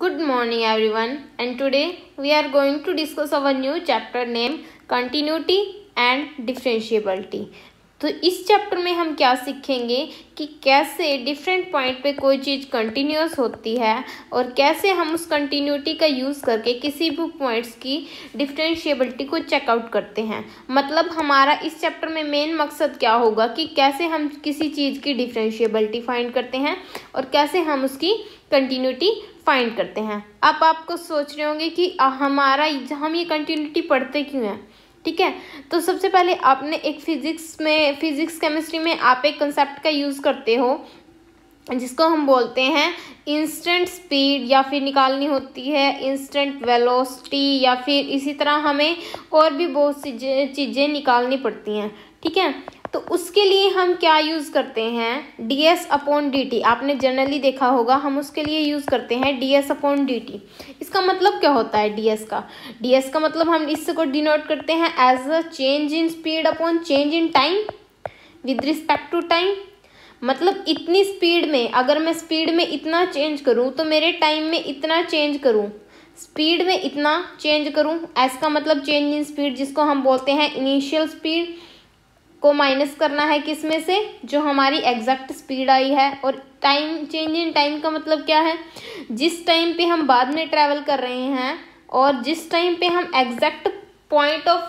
Good morning everyone and today we are going to discuss our new chapter name continuity and differentiability तो इस chapter में हम क्या सीखेंगे कि कैसे डिफरेंट पॉइंट पे कोई चीज़ कंटिन्यूस होती है और कैसे हम उस कंटिन्यूटी का यूज़ करके किसी भी पॉइंट्स की डिफरेंशिएबिलिटी को चेकआउट करते हैं मतलब हमारा इस चैप्टर में मेन मकसद क्या होगा कि कैसे हम किसी चीज़ की डिफरेंशिएबिलिटी फाइंड करते हैं और कैसे हम उसकी कंटिन्यूटी फाइंड करते हैं अब आपको सोच रहे होंगे कि हमारा हम ये कंटिन्यूटी पढ़ते क्यों हैं ठीक है तो सबसे पहले आपने एक फिज़िक्स में फिज़िक्स केमिस्ट्री में आप एक कंसेप्ट का यूज़ करते हो जिसको हम बोलते हैं इंस्टेंट स्पीड या फिर निकालनी होती है इंस्टेंट वेलोसिटी या फिर इसी तरह हमें और भी बहुत सी चीज़ें निकालनी पड़ती हैं ठीक है तो उसके लिए हम क्या यूज़ करते हैं D S upon D T आपने जनरली देखा होगा हम उसके लिए यूज़ करते हैं D S upon D T इसका मतलब क्या होता है डी एस का डी एस का मतलब हम इसको डिनोट करते हैं as a change in speed upon change in time with respect to time मतलब इतनी स्पीड में अगर मैं स्पीड में इतना चेंज करूँ तो मेरे टाइम में इतना चेंज करूँ स्पीड में इतना चेंज करूँ एस का मतलब चेंज इन स्पीड जिसको हम बोलते हैं इनिशियल स्पीड को माइनस करना है किस में से जो हमारी एग्जैक्ट स्पीड आई है और टाइम चेंज इन टाइम का मतलब क्या है जिस टाइम पे हम बाद में ट्रैवल कर रहे हैं और जिस टाइम पे हम एग्जैक्ट पॉइंट ऑफ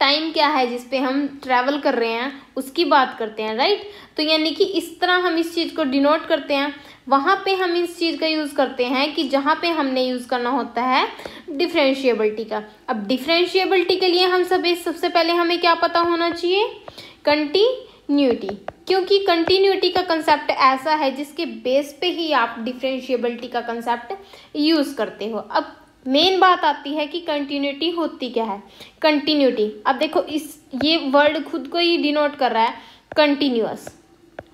टाइम क्या है जिस पे हम ट्रैवल कर रहे हैं उसकी बात करते हैं राइट तो यानी कि इस तरह हम इस चीज़ को डिनोट करते हैं वहाँ पे हम इस चीज़ का यूज़ करते हैं कि जहाँ पे हमने यूज़ करना होता है डिफ्रेंशियबिलिटी का अब डिफ्रेंशिएबलिटी के लिए हम सब सबसे पहले हमें क्या पता होना चाहिए कंटिन्यूटी क्योंकि कंटिन्यूटी का कंसेप्ट ऐसा है जिसके बेस पे ही आप डिफ्रेंशियबिलिटी का कंसेप्ट यूज़ करते हो अब मेन बात आती है कि कंटिन्यूटी होती क्या है कंटिन्यूटी अब देखो इस ये वर्ड खुद को ही डिनोट कर रहा है कंटिन्यूस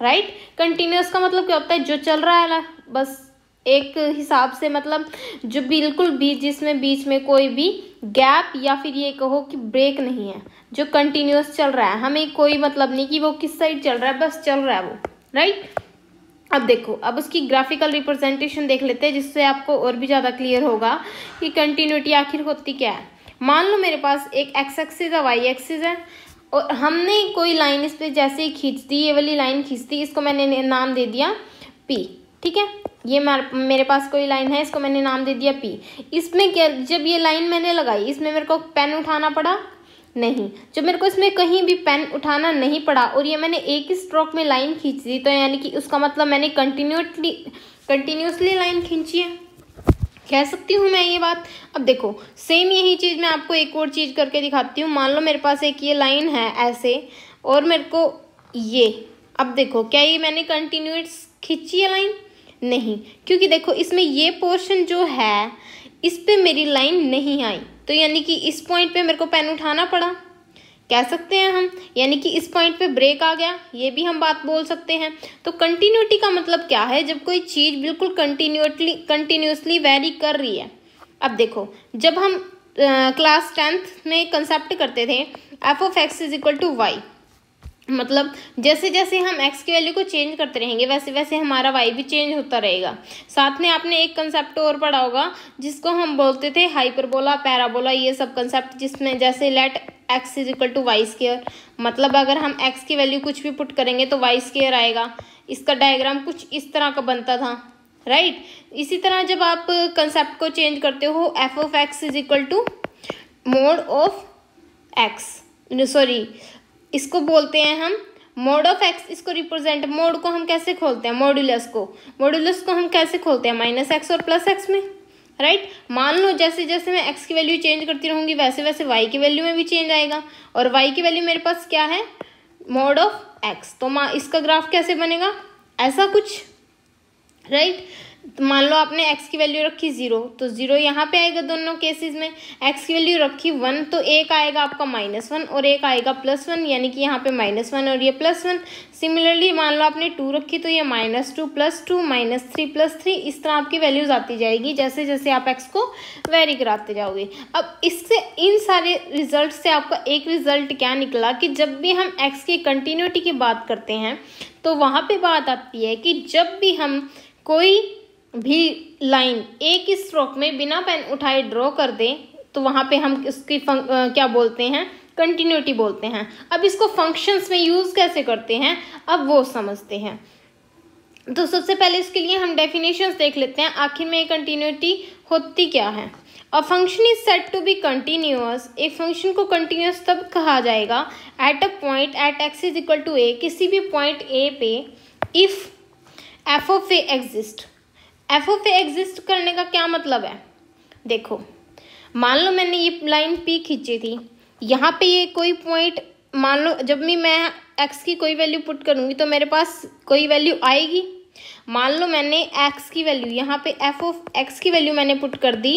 राइट कंटिन्यूस का मतलब क्या होता है जो चल रहा है ना बस एक हिसाब से मतलब जो बिल्कुल बीच जिसमें बीच में कोई भी गैप या फिर ये कहो कि ब्रेक नहीं है जो कंटिन्यूस चल रहा है हमें कोई मतलब नहीं कि वो किस साइड चल रहा है बस चल रहा है वो राइट अब देखो अब उसकी ग्राफिकल रिप्रेजेंटेशन देख लेते हैं जिससे आपको और भी ज़्यादा क्लियर होगा कि कंटिन्यूटी आखिर होती क्या है मान लो मेरे पास एक एक्स एक्सिस है वाई एक्सिस है और हमने कोई लाइन इस पर जैसे ही खींचती ये वाली लाइन खींचती इसको मैंने नाम दे दिया पी ठीक है ये मेरे पास कोई लाइन है इसको मैंने नाम दे दिया पी इसमें क्या जब ये लाइन मैंने लगाई इसमें मेरे को पेन उठाना पड़ा नहीं जब मेरे को इसमें कहीं भी पेन उठाना नहीं पड़ा और ये मैंने एक ही स्ट्रोक में लाइन खींच दी तो यानी कि उसका मतलब मैंने कंटिन्यूटली कंटिन्यूसली लाइन खींची है कह सकती हूँ मैं ये बात अब देखो सेम यही चीज़ मैं आपको एक और चीज़ करके दिखाती हूँ मान लो मेरे पास एक ये लाइन है ऐसे और मेरे को ये अब देखो क्या ये मैंने कंटिन्यूस खींची है लाइन नहीं क्योंकि देखो इसमें ये पोर्शन जो है इस पर मेरी लाइन नहीं आई तो यानी कि इस पॉइंट पे मेरे को पेन उठाना पड़ा कह सकते हैं हम यानी कि इस पॉइंट पे ब्रेक आ गया ये भी हम बात बोल सकते हैं तो कंटिन्यूटी का मतलब क्या है जब कोई चीज़ बिल्कुल कंटिन्यूटली कंटिन्यूसली वेरी कर रही है अब देखो जब हम क्लास क्लास टेंथ में कंसेप्ट करते थे F of X is equal to Y मतलब जैसे जैसे हम एक्स की वैल्यू को चेंज करते रहेंगे वैसे वैसे हमारा वाई भी चेंज होता रहेगा साथ में आपने एक कंसेप्ट और पढ़ा होगा जिसको हम बोलते थे हाइपरबोला पैराबोला ये सब कंसेप्ट जिसमें जैसे let X is equal to Y square मतलब अगर हम एक्स की वैल्यू कुछ भी पुट करेंगे तो वाई स्केयर आएगा इसका डायग्राम कुछ इस तरह का बनता था राइट right? इसी तरह जब आप कंसेप्ट को चेंज करते हो F of X is equal to mod of X sorry इसको बोलते हैं हम मोड ऑफ एक्स इसको रिप्रेजेंट मोड को हम कैसे खोलते हैं मॉड्यूलस को मॉड्यूलस को हम कैसे खोलते हैं माइनस एक्स और प्लस एक्स में राइट right? मान लो जैसे जैसे मैं एक्स की वैल्यू चेंज करती रहूंगी वैसे वैसे वाई की वैल्यू में भी चेंज आएगा और वाई की वैल्यू मेरे पास क्या है मोड ऑफ एक्स तो माँ इसका ग्राफ कैसे बनेगा ऐसा कुछ राइट right? तो मान लो आपने एक्स की वैल्यू रखी ज़ीरो तो ज़ीरो यहाँ पे आएगा दोनों केसेस में एक्स की वैल्यू रखी वन तो एक आएगा आपका माइनस वन और एक आएगा प्लस वन यानी कि यहाँ पे माइनस वन और ये प्लस वन सिमिलरली मान लो आपने टू रखी तो ये minus two plus two minus three plus three इस तरह आपकी वैल्यूज़ आती जाएगी जैसे जैसे आप एक्स को वेरी कराते जाओगे अब इससे इन सारे रिजल्ट से आपका एक रिजल्ट क्या निकला कि जब भी हम एक्स की कंटिन्यूटी की बात करते हैं तो वहाँ पर बात आती है कि जब भी हम कोई भी लाइन एक ही स्ट्रोक में बिना पेन उठाए ड्रॉ कर दें तो वहाँ पे हम इसकी फंक, क्या बोलते हैं कंटिन्यूटी बोलते हैं अब इसको फंक्शंस में यूज़ कैसे करते हैं अब वो समझते हैं तो सबसे पहले इसके लिए हम डेफिनेशंस देख लेते हैं आखिर में कंटिन्यूटी होती क्या है a function is set to be continuous एक फंक्शन को कंटिन्यूस तब कहा जाएगा at a point at X is equal to A किसी भी पॉइंट ए पे if F of A exist F of A exist करने का क्या मतलब है देखो मान लो मैंने ये लाइन पी खींची थी यहाँ पे ये कोई पॉइंट मान लो जब भी मैं एक्स की कोई वैल्यू पुट करूँगी तो मेरे पास कोई वैल्यू आएगी मान लो मैंने एक्स की वैल्यू यहाँ पे एफ ऑफ एक्स की वैल्यू मैंने पुट कर दी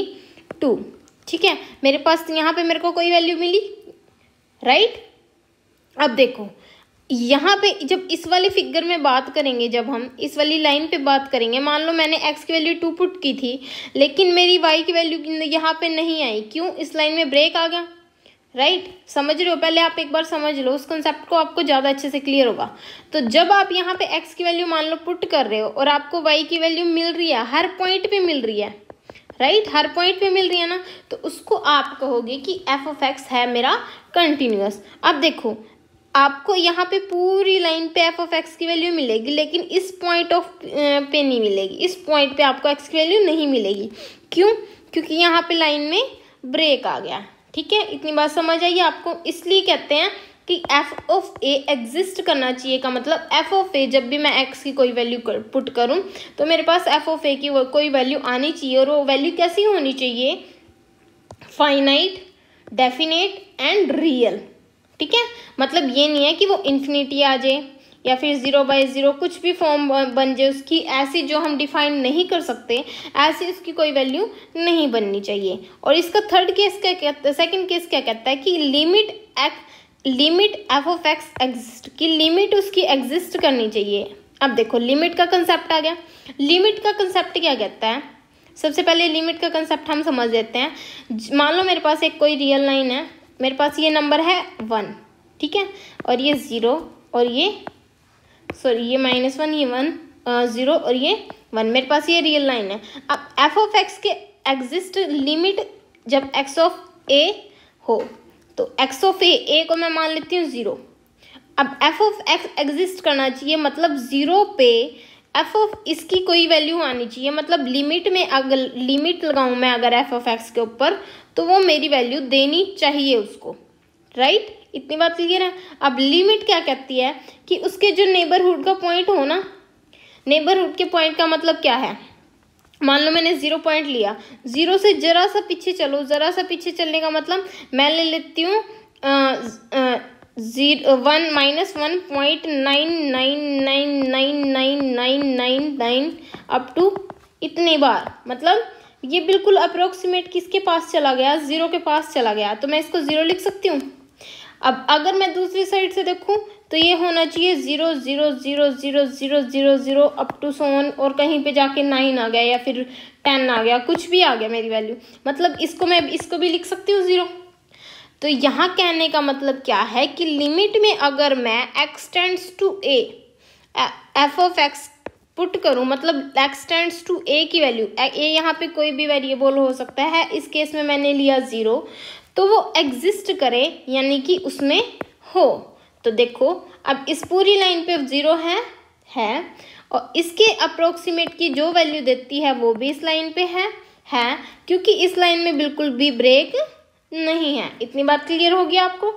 टू ठीक है मेरे पास यहाँ पे मेरे को कोई वैल्यू मिली राइट अब देखो यहाँ पे जब इस वाले फिगर में बात करेंगे जब हम इस वाली लाइन पे बात करेंगे मान लो मैंने एक्स की वैल्यू टू पुट की थी लेकिन मेरी वाई की वैल्यू यहाँ पे नहीं आई क्यों इस लाइन में ब्रेक आ गया राइट right? समझ रहे हो पहले आप एक बार समझ लो उस कंसेप्ट को आपको ज़्यादा अच्छे से क्लियर होगा तो जब आप यहाँ पे एक्स की वैल्यू मान लो पुट कर रहे हो और आपको वाई की वैल्यू मिल रही है हर पॉइंट पे मिल रही है राइट right? हर पॉइंट पे मिल रही है ना तो उसको आप कहोगे कि एफ ऑफ एक्स है मेरा कंटिन्यूस अब देखो आपको यहाँ पे पूरी लाइन पे एफ ऑफ एक्स की वैल्यू मिलेगी लेकिन इस पॉइंट ऑफ पे नहीं मिलेगी इस पॉइंट पे आपको एक्स की वैल्यू नहीं मिलेगी क्यों क्योंकि यहाँ पे लाइन में ब्रेक आ गया ठीक है इतनी बात समझ आई आपको इसलिए कहते हैं कि एफ ऑफ ए एग्जिस्ट करना चाहिए का मतलब एफ ऑफ ए जब भी मैं एक्स की कोई वैल्यू कर पुट करूँ तो मेरे पास एफ ऑफ ए की कोई वैल्यू आनी चाहिए और वो वैल्यू कैसी होनी चाहिए फाइनाइट डेफिनेट एंड रियल ठीक है मतलब ये नहीं है कि वो इन्फिनिटी आ जाए या फिर ज़ीरो बाई ज़ीरो कुछ भी फॉर्म बन जाए उसकी ऐसी जो हम डिफाइन नहीं कर सकते ऐसी उसकी कोई वैल्यू नहीं बननी चाहिए और इसका थर्ड केस क्या कहता है सेकेंड केस क्या कहता है कि limit x limit f of x exist की लिमिट उसकी एग्जिस्ट करनी चाहिए अब देखो लिमिट का कंसेप्ट आ गया लिमिट का कंसेप्ट क्या कहता है सबसे पहले लिमिट का कंसेप्ट हम समझ लेते हैं मान लो मेरे पास एक कोई रियल लाइन है मेरे पास ये नंबर है वन ठीक है और ये ज़ीरो और ये सॉरी ये माइनस वन ये वन ज़ीरो और ये वन मेरे पास ये रियल लाइन है अब एफ ऑफ एक्स के एग्जिस्ट लिमिट जब एक्स ऑफ ए हो तो एक्स ऑफ ए ए को मैं मान लेती हूँ ज़ीरो अब एफ ऑफ एक्स एग्जिस्ट करना चाहिए मतलब ज़ीरो पे एफ ऑफ इसकी कोई वैल्यू आनी चाहिए मतलब लिमिट में अगर लिमिट लगाऊँ मैं अगर एफ ऑफ एक्स के ऊपर तो वो मेरी वैल्यू देनी चाहिए उसको राइट इतनी बात क्लियर है अब लिमिट क्या कहती है कि उसके जो नेबरहुड का पॉइंट हो ना नेबरहुड के पॉइंट का मतलब क्या है मान लो मैंने ज़ीरो पॉइंट लिया ज़ीरो से ज़रा सा पीछे चलो ज़रा सा पीछे चलने का मतलब मैं ले लेती हूँ one minus one point nine nine nine nine nine nine nine nine up to इतनी बार मतलब ये बिल्कुल अप्रोक्सीमेट किसके पास चला गया ज़ीरो के पास चला गया तो मैं इसको ज़ीरो लिख सकती हूँ अब अगर मैं दूसरी साइड से देखूँ तो ये होना चाहिए zero zero zero zero zero zero zero up to सोन और कहीं पे जाके नाइन आ गया या फिर टेन आ गया कुछ भी आ गया मेरी वैल्यू मतलब इसको मैं इसको भी लिख सकती हूँ ज़ीरो तो यहाँ कहने का मतलब क्या है कि लिमिट में अगर मैं x tends to a f of x put करूँ मतलब एक्स टेंड्स टू ए की वैल्यू ए यहाँ पे कोई भी वेरिएबल हो सकता है इस केस में मैंने लिया ज़ीरो तो वो एग्जिस्ट करे यानी कि उसमें हो तो देखो अब इस पूरी लाइन पे ज़ीरो है है और इसके अप्रोक्सीमेट की जो वैल्यू देती है वो भी इस लाइन पे है है क्योंकि इस लाइन में बिल्कुल भी ब्रेक नहीं है इतनी बात क्लियर होगी आपको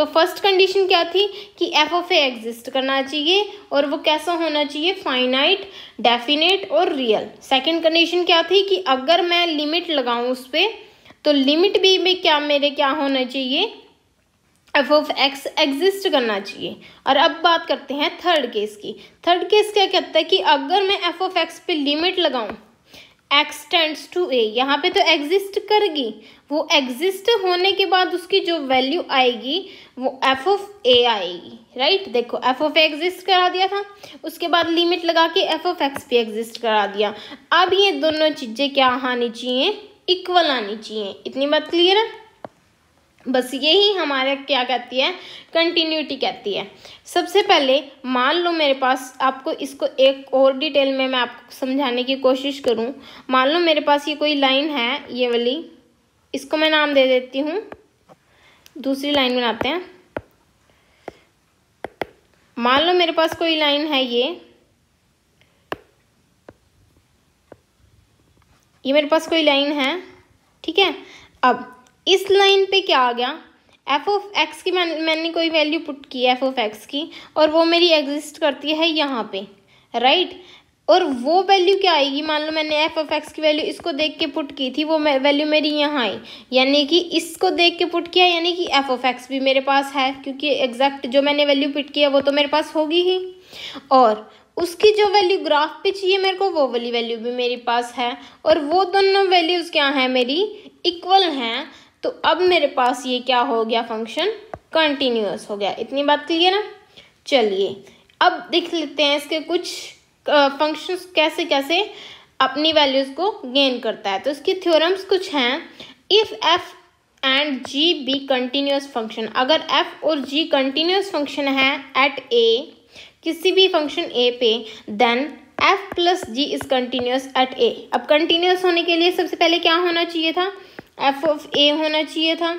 तो फर्स्ट कंडीशन क्या थी कि एफ ऑफ ए एग्जिस्ट करना चाहिए और वो कैसा होना चाहिए फाइनाइट डेफिनेट और रियल सेकंड कंडीशन क्या थी कि अगर मैं लिमिट लगाऊं उस पर तो लिमिट भी में क्या मेरे क्या होना चाहिए एफ ऑफ एक्स एग्जिस्ट करना चाहिए और अब बात करते हैं थर्ड केस की थर्ड केस क्या कहता है कि अगर मैं एफ ऑफ एक्स पे लिमिट लगाऊं एक्सटेंड्स टू ए यहाँ पे तो एग्जिस्ट करेगी वो एग्जिस्ट होने के बाद उसकी जो वैल्यू आएगी वो एफ ऑफ ए आएगी राइट right? देखो एफ ऑफ ए एग्जिस्ट करा दिया था उसके बाद लिमिट लगा के एफ ऑफ एक्स भी एग्जिस्ट करा दिया अब ये दोनों चीज़ें क्या आनी चाहिए इक्वल आनी चाहिए इतनी बात क्लियर है बस यही हमारा क्या कहती है कंटिन्यूटी कहती है सबसे पहले मान लो मेरे पास आपको इसको एक और डिटेल में मैं आपको समझाने की कोशिश करूं मान लो मेरे पास ये कोई लाइन है ये वाली इसको मैं नाम दे देती हूं दूसरी लाइन बनाते हैं मान लो मेरे पास कोई लाइन है ये ये मेरे पास कोई लाइन है ठीक है अब इस लाइन पे क्या आ गया एफ ऑफ एक्स की मैं मैंने कोई वैल्यू पुट की एफ ऑफ एक्स की और वो मेरी एग्जिस्ट करती है यहाँ पे राइट और वो वैल्यू क्या आएगी मान लो मैंने एफ ऑफ एक्स की वैल्यू इसको देख के पुट की थी वो वैल्यू मेरी यहाँ आई यानी कि इसको देख के पुट किया यानी कि एफ ऑफ एक्स भी मेरे पास है क्योंकि एग्जैक्ट जो मैंने वैल्यू पुट किया वो तो मेरे पास होगी ही और उसकी जो वैल्यू ग्राफ पे चाहिए मेरे को वो वाली वैल्यू भी मेरे पास है और वो दोनों वैल्यूज़ क्या हैं मेरी इक्वल हैं तो अब मेरे पास ये क्या हो गया फंक्शन कंटिन्यूस हो गया इतनी बात क्लियर है चलिए अब देख लेते हैं इसके कुछ फंक्शन कैसे कैसे अपनी वैल्यूज़ को गेन करता है तो इसकी थ्योरम्स कुछ हैं if f and g be continuous function अगर एफ और जी कंटिन्यूस फंक्शन है एट ए किसी भी फंक्शन ए पे then f plus g is continuous at a अब कंटिन्यूस होने के लिए सबसे पहले क्या होना चाहिए था एफ ऑफ ए होना चाहिए था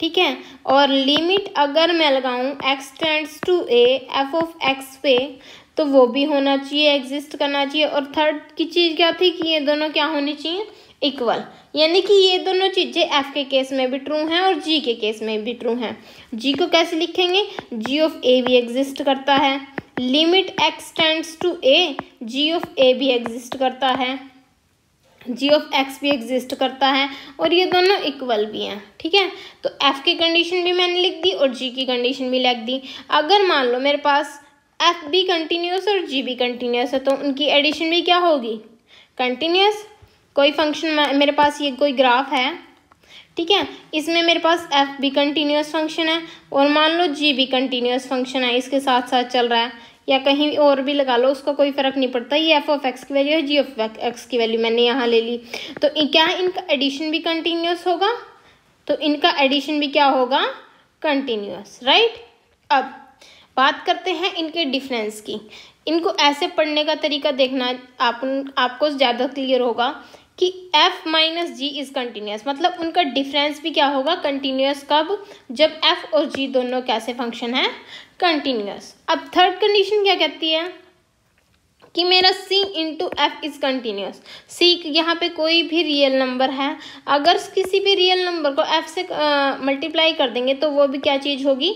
ठीक है और लिमिट अगर मैं लगाऊं x tends to a f of x पे तो वो भी होना चाहिए एग्जिस्ट करना चाहिए और थर्ड की चीज़ क्या थी कि ये दोनों क्या होनी चाहिए इक्वल यानी कि ये दोनों चीज़ें एफ के केस में भी ट्रू हैं और जी के केस में भी ट्रू हैं जी को कैसे लिखेंगे जी ऑफ ए भी एग्जिस्ट करता है limit x tends to a g of a भी एग्जिस्ट करता है जी ऑफ एक्स भी एग्जिस्ट करता है और ये दोनों इक्वल भी हैं ठीक है तो एफ़ की कंडीशन भी मैंने लिख दी और जी की कंडीशन भी लिख दी अगर मान लो मेरे पास एफ भी कंटिन्यूस और जी भी कंटिन्यूस है तो उनकी एडिशन भी क्या होगी कंटिन्यूस कोई फंक्शन मेरे पास ये कोई ग्राफ है ठीक है इसमें मेरे पास एफ भी कंटिन्यूस फंक्शन है और मान लो जी भी कंटिन्यूस फंक्शन है इसके साथ साथ चल रहा है या कहीं और भी लगा लो उसका कोई फ़र्क नहीं पड़ता ये एफ ऑफ एक्स की वैल्यू है जी ऑफ एक्स की वैल्यू मैंने यहाँ ले ली तो क्या इनका एडिशन भी कंटिन्यूस होगा तो इनका एडिशन भी क्या होगा कंटिन्यूस राइट अब बात करते हैं इनके डिफरेंस की इनको ऐसे पढ़ने का तरीका देखना आप आपको ज़्यादा क्लियर होगा कि f minus g is continuous मतलब उनका डिफरेंस भी क्या होगा कंटिन्यूस कब जब f और g दोनों कैसे फंक्शन है कंटिन्यूस अब थर्ड कंडीशन क्या कहती है कि मेरा c into f is continuous c यहाँ पे कोई भी रियल नंबर है अगर किसी भी रियल नंबर को f से मल्टीप्लाई कर देंगे तो वो भी क्या चीज़ होगी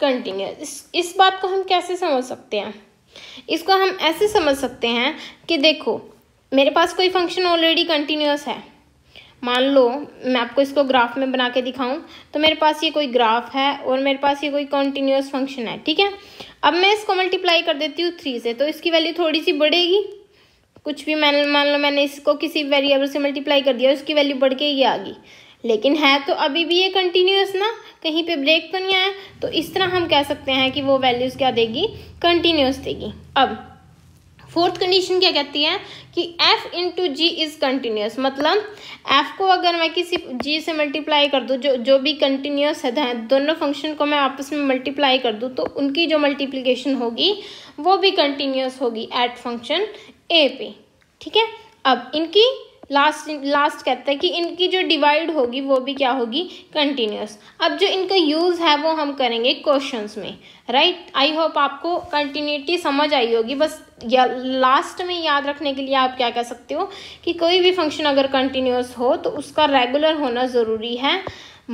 कंटिन्यूस इस, इस बात को हम कैसे समझ सकते हैं इसको हम ऐसे समझ सकते हैं कि देखो मेरे पास कोई फंक्शन ऑलरेडी कंटिन्यूस है मान लो मैं आपको इसको ग्राफ में बना के दिखाऊं तो मेरे पास ये कोई ग्राफ है और मेरे पास ये कोई कंटिन्यूस फंक्शन है ठीक है अब मैं इसको मल्टीप्लाई कर देती हूँ थ्री से तो इसकी वैल्यू थोड़ी सी बढ़ेगी कुछ भी मैंने मान लो मैंने इसको किसी वेरिएबल से मल्टीप्लाई कर दिया उसकी वैल्यू बढ़ के ही आ गई लेकिन है तो अभी भी ये कंटिन्यूस ना कहीं पे ब्रेक तो नहीं आया तो इस तरह हम कह सकते हैं कि वो वैल्यूज़ क्या देगी कंटिन्यूस देगी अब फोर्थ कंडीशन क्या कहती है कि f into g is continuous मतलब f को अगर मैं किसी g से मल्टीप्लाई कर दूँ जो जो भी कंटिन्यूस है दोनों फंक्शन को मैं आपस में मल्टीप्लाई कर दूँ तो उनकी जो मल्टीप्लीकेशन होगी वो भी कंटिन्यूस होगी एट फंक्शन ए पे ठीक है अब इनकी लास्ट लास्ट कहता है कि इनकी जो डिवाइड होगी वो भी क्या होगी कंटिन्यूस अब जो इनका यूज़ है वो हम करेंगे क्वेश्चन में राइट आई होप आपको कंटिन्यूटी समझ आई होगी बस या लास्ट में याद रखने के लिए आप क्या कह सकते हो कि कोई भी फंक्शन अगर कंटिन्यूस हो तो उसका रेगुलर होना ज़रूरी है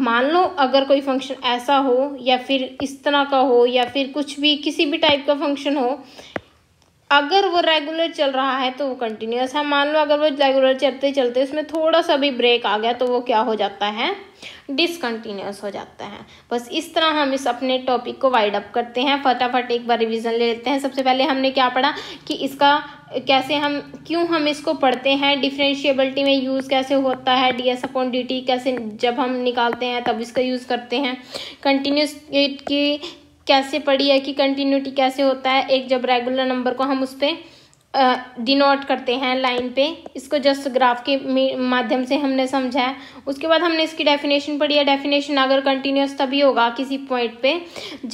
मान लो अगर कोई फंक्शन ऐसा हो या फिर इस तरह का हो या फिर कुछ भी किसी भी टाइप का फंक्शन हो अगर वो रेगुलर चल रहा है तो वो कंटिन्यूस है मान लो अगर वो रेगुलर चलते चलते उसमें थोड़ा सा भी ब्रेक आ गया तो वो क्या हो जाता है डिसकंटिन्यूस हो जाता है बस इस तरह हम इस अपने टॉपिक को वाइड अप करते हैं फटाफट एक बार रिवीजन ले लेते हैं सबसे पहले हमने क्या पढ़ा कि इसका कैसे हम क्यों हम इसको पढ़ते हैं डिफ्रेंशियबलिटी में यूज़ कैसे होता है D S upon D t कैसे जब हम निकालते हैं तब इसका यूज़ करते हैं कंटिन्यूस की कैसे पड़ी है कि कंटिन्यूटी कैसे होता है एक जब रेगुलर नंबर को हम उस पर डिनोट करते हैं लाइन पे इसको जस्ट ग्राफ के माध्यम से हमने समझा है उसके बाद हमने इसकी डेफिनेशन पढ़ी है डेफिनेशन अगर कंटिन्यूस तभी होगा किसी पॉइंट पे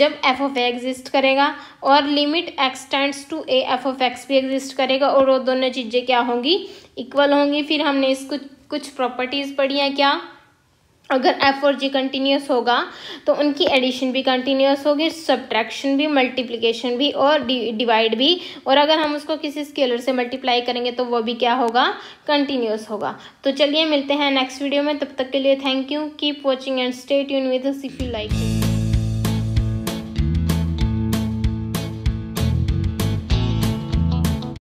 जब एफ ऑफ ए एग्जिस्ट करेगा और limit x tends to a f of x भी एग्जिस्ट करेगा और वो दोनों चीज़ें क्या होंगी इक्वल होंगी फिर हमने इसको कुछ प्रॉपर्टीज़ पढ़ी हैं क्या अगर एफ और जी कंटिन्यूस होगा तो उनकी एडिशन भी कंटिन्यूस होगी सब्ट्रैक्शन भी मल्टीप्लिकेशन भी और डिवाइड भी और अगर हम उसको किसी स्केलर से मल्टीप्लाई करेंगे तो वो भी क्या होगा कंटिन्यूस होगा तो चलिए मिलते हैं नेक्स्ट वीडियो में तब तक के लिए thank you keep watching and stay यून विद इफ यू लाइक